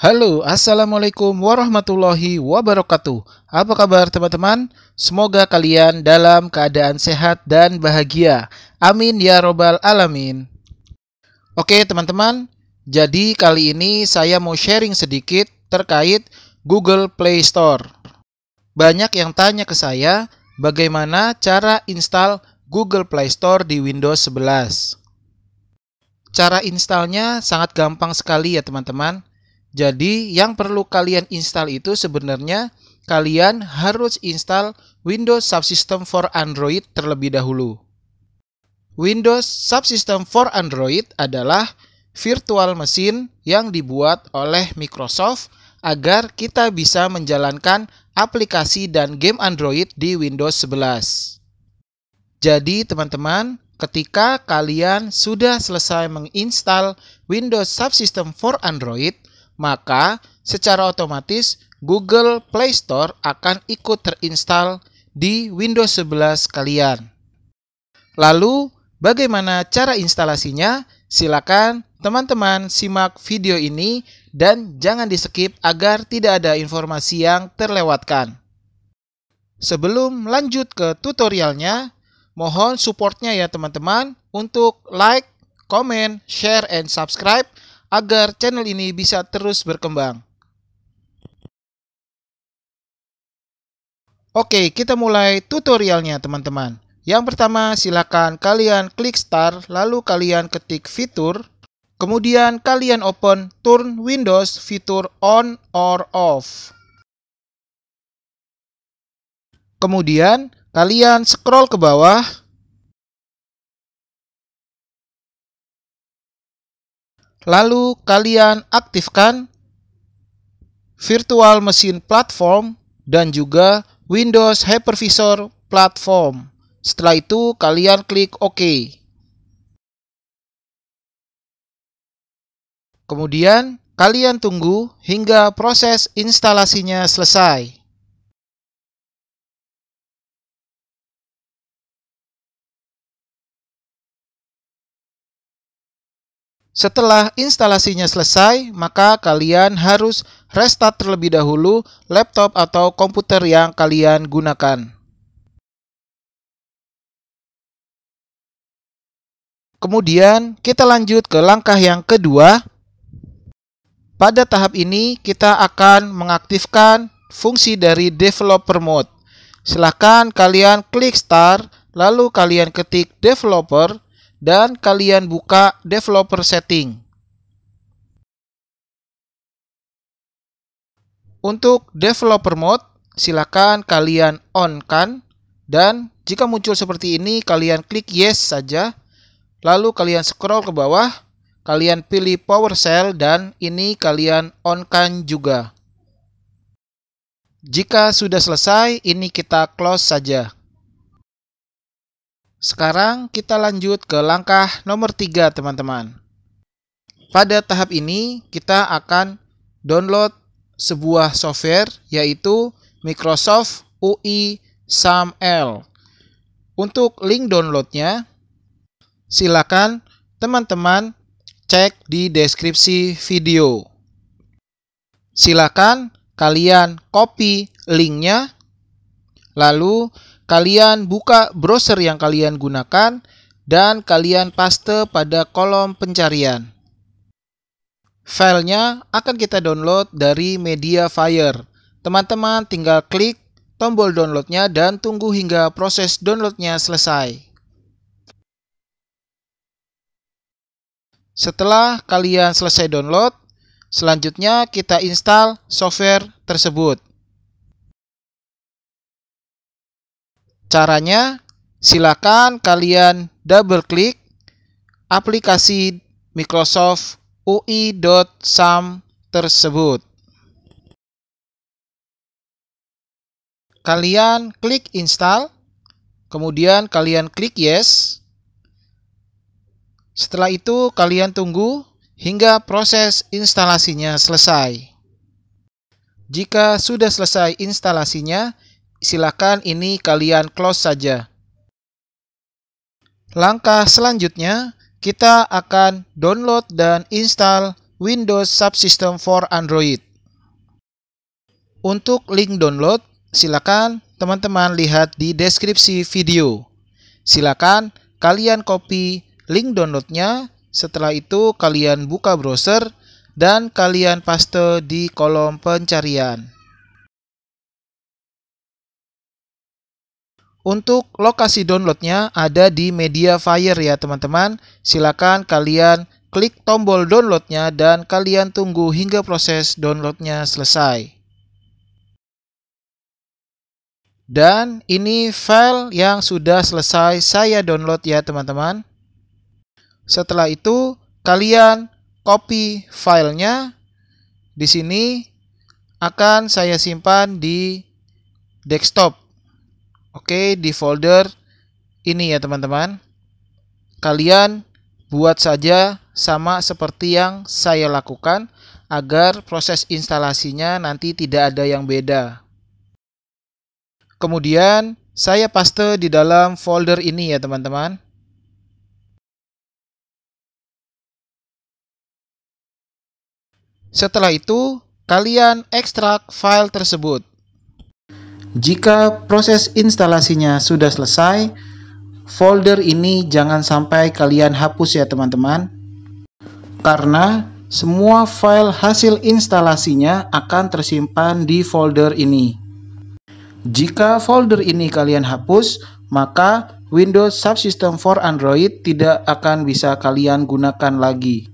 Halo, assalamualaikum warahmatullahi wabarakatuh. Apa kabar, teman-teman? Semoga kalian dalam keadaan sehat dan bahagia. Amin ya Robbal 'Alamin. Oke, teman-teman, jadi kali ini saya mau sharing sedikit terkait Google Play Store. Banyak yang tanya ke saya, bagaimana cara install Google Play Store di Windows 11. Cara installnya sangat gampang sekali ya teman-teman jadi yang perlu kalian install itu sebenarnya kalian harus install Windows Subsystem for Android terlebih dahulu. Windows Subsystem for Android adalah virtual mesin yang dibuat oleh Microsoft agar kita bisa menjalankan aplikasi dan game Android di Windows 11. Jadi teman-teman, ketika kalian sudah selesai menginstal Windows Subsystem for Android, maka secara otomatis Google Play Store akan ikut terinstall di Windows 11 kalian. Lalu, bagaimana cara instalasinya? Silakan teman-teman simak video ini dan jangan di-skip agar tidak ada informasi yang terlewatkan. Sebelum lanjut ke tutorialnya, mohon supportnya ya teman-teman untuk like, comment, share, and subscribe agar channel ini bisa terus berkembang. Oke, kita mulai tutorialnya teman-teman. Yang pertama, silakan kalian klik start, lalu kalian ketik fitur, kemudian kalian open turn Windows fitur on or off. Kemudian, kalian scroll ke bawah, Lalu kalian aktifkan virtual machine platform dan juga Windows Hypervisor platform. Setelah itu kalian klik OK. Kemudian kalian tunggu hingga proses instalasinya selesai. Setelah instalasinya selesai, maka kalian harus restart terlebih dahulu laptop atau komputer yang kalian gunakan. Kemudian kita lanjut ke langkah yang kedua. Pada tahap ini kita akan mengaktifkan fungsi dari developer mode. Silahkan kalian klik start, lalu kalian ketik developer, dan kalian buka developer setting. Untuk developer mode, silakan kalian on kan dan jika muncul seperti ini kalian klik yes saja. Lalu kalian scroll ke bawah, kalian pilih PowerShell dan ini kalian on kan juga. Jika sudah selesai, ini kita close saja. Sekarang kita lanjut ke langkah nomor 3 teman-teman. Pada tahap ini kita akan download sebuah software yaitu Microsoft UI SAML. Untuk link downloadnya silakan teman-teman cek di deskripsi video. Silakan kalian copy linknya lalu Kalian buka browser yang kalian gunakan dan kalian paste pada kolom pencarian. Filenya akan kita download dari Mediafire. Teman-teman tinggal klik tombol downloadnya dan tunggu hingga proses downloadnya selesai. Setelah kalian selesai download, selanjutnya kita install software tersebut. Caranya, silakan kalian double klik aplikasi Microsoft UI.SAM tersebut. Kalian klik install, kemudian kalian klik yes. Setelah itu kalian tunggu hingga proses instalasinya selesai. Jika sudah selesai instalasinya, Silakan ini kalian close saja. Langkah selanjutnya, kita akan download dan install Windows Subsystem for Android. Untuk link download, silakan teman-teman lihat di deskripsi video. Silakan kalian copy link downloadnya, setelah itu kalian buka browser dan kalian paste di kolom pencarian. Untuk lokasi downloadnya ada di media fire ya teman-teman. Silakan kalian klik tombol downloadnya dan kalian tunggu hingga proses downloadnya selesai. Dan ini file yang sudah selesai saya download ya teman-teman. Setelah itu kalian copy filenya di sini akan saya simpan di desktop. Oke, di folder ini ya teman-teman. Kalian buat saja sama seperti yang saya lakukan agar proses instalasinya nanti tidak ada yang beda. Kemudian saya paste di dalam folder ini ya teman-teman. Setelah itu, kalian ekstrak file tersebut. Jika proses instalasinya sudah selesai, folder ini jangan sampai kalian hapus ya teman-teman. Karena semua file hasil instalasinya akan tersimpan di folder ini. Jika folder ini kalian hapus, maka Windows Subsystem for Android tidak akan bisa kalian gunakan lagi.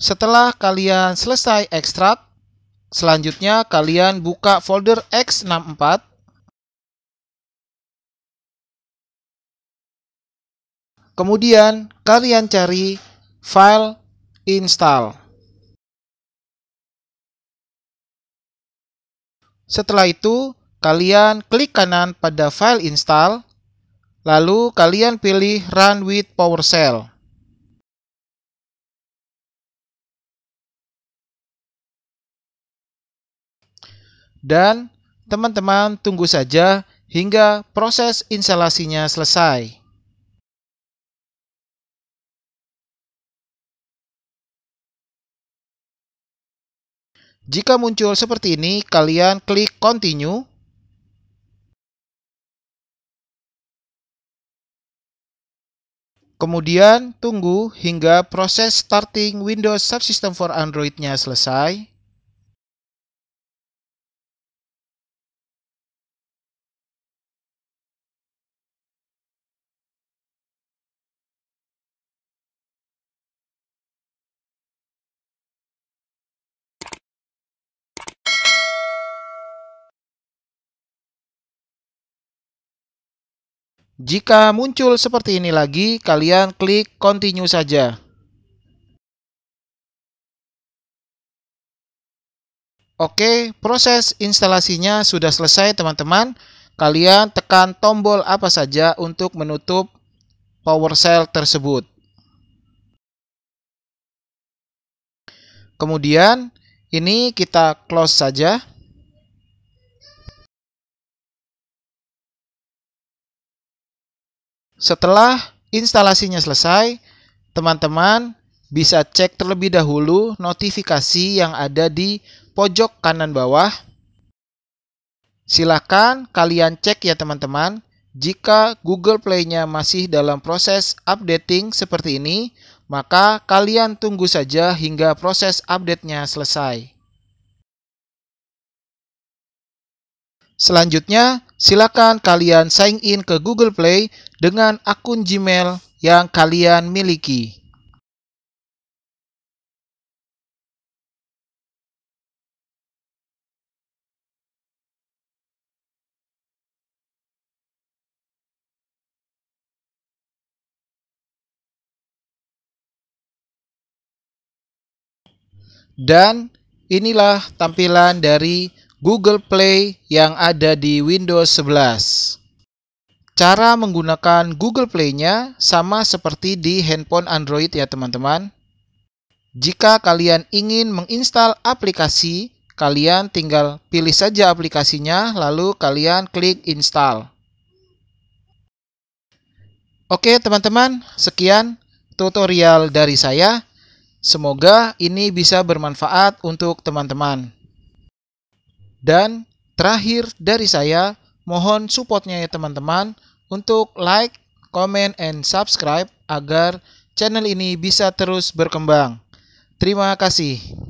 Setelah kalian selesai ekstrak, Selanjutnya kalian buka folder X64 Kemudian kalian cari file install. Setelah itu, kalian klik kanan pada file install, lalu kalian pilih run with PowerShell. dan teman-teman tunggu saja hingga proses instalasinya selesai. Jika muncul seperti ini, kalian klik continue. Kemudian tunggu hingga proses starting Windows Subsystem for Android-nya selesai. Jika muncul seperti ini lagi, kalian klik continue saja. Oke, proses instalasinya sudah selesai teman-teman. Kalian tekan tombol apa saja untuk menutup PowerShell tersebut. Kemudian, ini kita close saja. Setelah instalasinya selesai, teman-teman bisa cek terlebih dahulu notifikasi yang ada di pojok kanan bawah. Silakan kalian cek ya teman-teman. Jika Google Play-nya masih dalam proses updating seperti ini, maka kalian tunggu saja hingga proses update-nya selesai. Selanjutnya, silakan kalian sign in ke Google Play dengan akun Gmail yang kalian miliki. Dan inilah tampilan dari Google Play yang ada di Windows 11. Cara menggunakan Google Play-nya sama seperti di handphone Android ya teman-teman. Jika kalian ingin menginstal aplikasi, kalian tinggal pilih saja aplikasinya lalu kalian klik install. Oke teman-teman, sekian tutorial dari saya. Semoga ini bisa bermanfaat untuk teman-teman. Dan terakhir dari saya, mohon supportnya ya teman-teman untuk like, comment, and subscribe agar channel ini bisa terus berkembang. Terima kasih.